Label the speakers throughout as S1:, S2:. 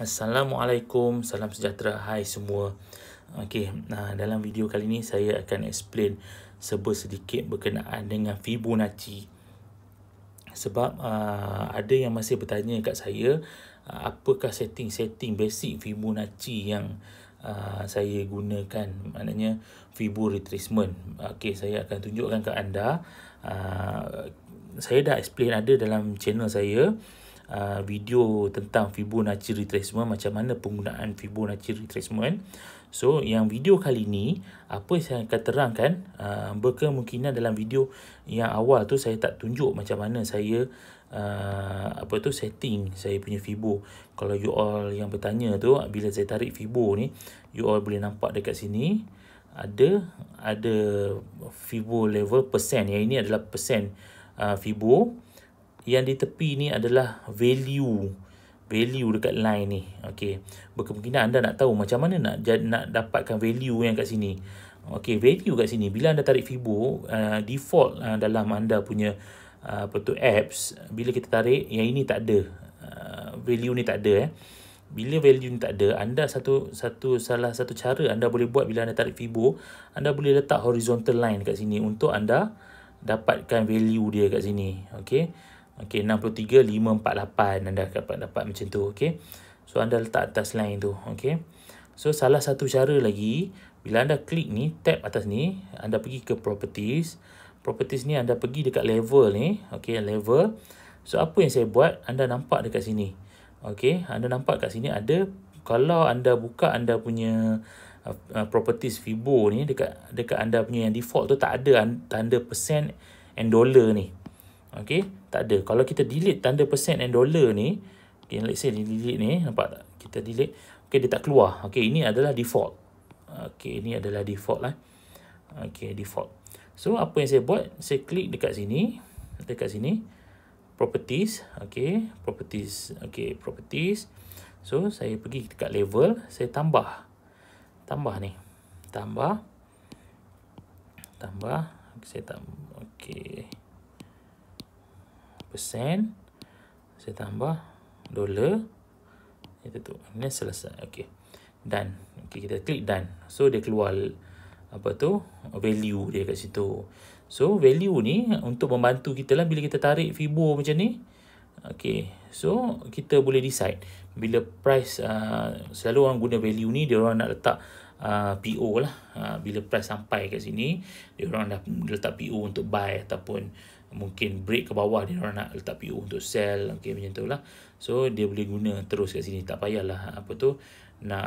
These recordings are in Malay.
S1: Assalamualaikum, salam sejahtera, hai semua Okey, nah dalam video kali ini saya akan explain sebut sedikit berkenaan dengan Fibonacci Sebab uh, ada yang masih bertanya kat saya uh, Apakah setting-setting basic Fibonacci yang uh, saya gunakan Maknanya Fibo Retracement Okey, saya akan tunjukkan ke anda uh, Saya dah explain ada dalam channel saya Uh, video tentang Fibonacci retracement macam mana penggunaan Fibonacci retracement. So yang video kali ni apa saya akan terangkan uh, berkemungkinan dalam video yang awal tu saya tak tunjuk macam mana saya uh, apa tu setting saya punya fibo. Kalau you all yang bertanya tu bila saya tarik fibo ni you all boleh nampak dekat sini ada ada fibo level persen ya ini adalah persen uh, fibo yang di tepi ni adalah value value dekat line ni okey berkemungkinan anda nak tahu macam mana nak nak dapatkan value yang kat sini okey value kat sini bila anda tarik fibo uh, default uh, dalam anda punya uh, apa tu apps bila kita tarik yang ini tak ada uh, value ni tak ada eh bila value ni tak ada anda satu satu salah satu cara anda boleh buat bila anda tarik fibo anda boleh letak horizontal line kat sini untuk anda dapatkan value dia kat sini okey Okey 63 548 anda akan dapat dapat macam tu okey. So anda letak atas line tu okey. So salah satu cara lagi bila anda klik ni tab atas ni anda pergi ke properties. Properties ni anda pergi dekat level ni okey level. So apa yang saya buat anda nampak dekat sini. Okey anda nampak kat sini ada kalau anda buka anda punya uh, properties fibo ni dekat dekat anda punya yang default tu tak ada tanda persen and dollar ni. Okay, tak ada. Kalau kita delete tanda persen and dollar ni, okay, let's say di delete ni, nampak tak? Kita delete, okay, dia tak keluar. Okay, ini adalah default. Okay, ini adalah default lah. Okay, default. So, apa yang saya buat, saya klik dekat sini, dekat sini, properties, okay, properties, okay, properties. So, saya pergi dekat level, saya tambah, tambah ni, tambah, tambah, saya tambah, okay, okay persen saya tambah dolar itu tu ini selesai okey dan okay, kita klik dan so dia keluar apa tu value dia kat situ so value ni untuk membantu kita lah bila kita tarik fibo macam ni okey so kita boleh decide bila price uh, selalu orang guna value ni dia orang nak letak uh, ah, PO lah uh, bila price sampai kat sini dia orang dah letak PO untuk buy ataupun mungkin break ke bawah dia orang nak letak PU untuk sell okey macam tu lah. so dia boleh guna terus kat sini tak payahlah apa tu nak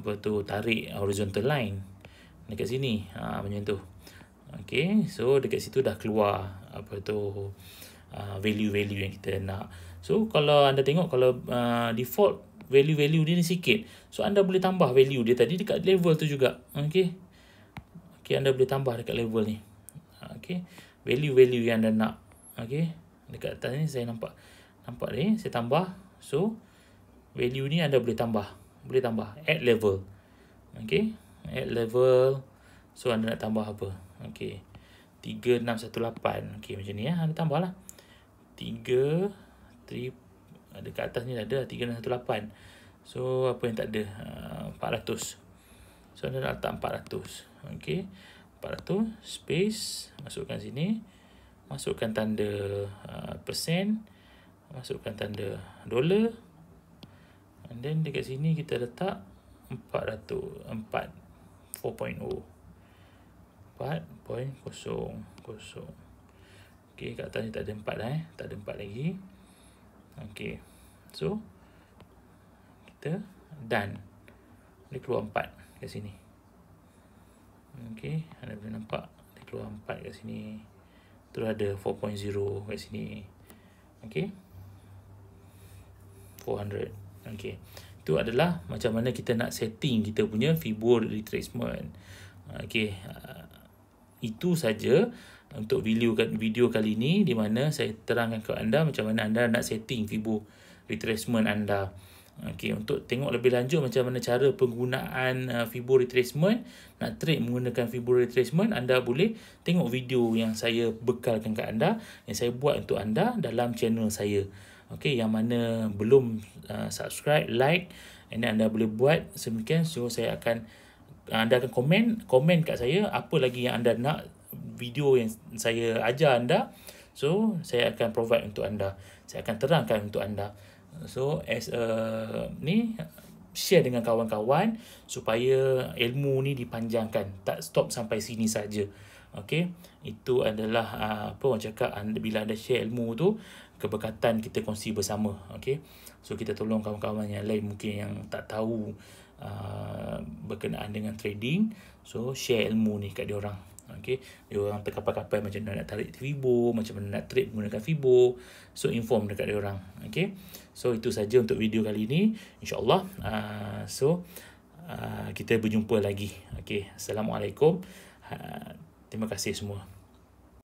S1: apa tu tarik horizontal line dekat sini ha, macam tu okey so dekat situ dah keluar apa tu ha, value-value yang kita nak so kalau anda tengok kalau uh, default value-value dia ni sikit so anda boleh tambah value dia tadi dekat level tu juga okey okey anda boleh tambah dekat level ni ha, okey value-value yang anda nak okey dekat atas ni saya nampak nampak ni saya tambah so value ni anda boleh tambah boleh tambah add level okey add level so anda nak tambah apa okey 3618 okey macam ni ya anda tambah tambahlah 3 3 dekat atas ni dah ada 3618 lah, so apa yang tak ada 400 ah, so anda nak letak 400 okey 400 space masukkan sini masukkan tanda uh, persen masukkan tanda dollar, and then dekat sini kita letak 400 4.0 4.00 Okey, kat atas ni tak ada empat lah, eh. Tak ada empat lagi. Okey. So, kita done. Dia keluar empat kat sini. Okey, anda boleh nampak dia keluar 4 kat sini tu ada 4.0 kat sini ok 400 okey, itu adalah macam mana kita nak setting kita punya fibo retracement okey, uh, itu saja untuk video video kali ini di mana saya terangkan kepada anda macam mana anda nak setting fibo retracement anda Okey, untuk tengok lebih lanjut macam mana cara penggunaan uh, fibro retracement, nak trade menggunakan fibro retracement, anda boleh tengok video yang saya bekalkan ke anda, yang saya buat untuk anda dalam channel saya. Okey, yang mana belum uh, subscribe, like, ini anda boleh buat semikian. So, saya akan, uh, anda akan komen, komen kat saya apa lagi yang anda nak video yang saya ajar anda. So, saya akan provide untuk anda. Saya akan terangkan untuk anda. So as a ni share dengan kawan-kawan supaya ilmu ni dipanjangkan tak stop sampai sini saja. Okay, itu adalah ah, apa orang cakap bila ada share ilmu tu keberkatan kita kongsi bersama. Okay, so kita tolong kawan-kawan yang lain mungkin yang tak tahu uh, berkenaan dengan trading. So share ilmu ni kat diorang. orang. Okay. Dia orang terkapal-kapal macam mana nak tarik Fibo, macam mana nak trade menggunakan Fibo. So, inform dekat dia orang. Okay. So, itu saja untuk video kali ini. InsyaAllah. Uh, so, uh, kita berjumpa lagi. Okay. Assalamualaikum. Uh, terima kasih semua.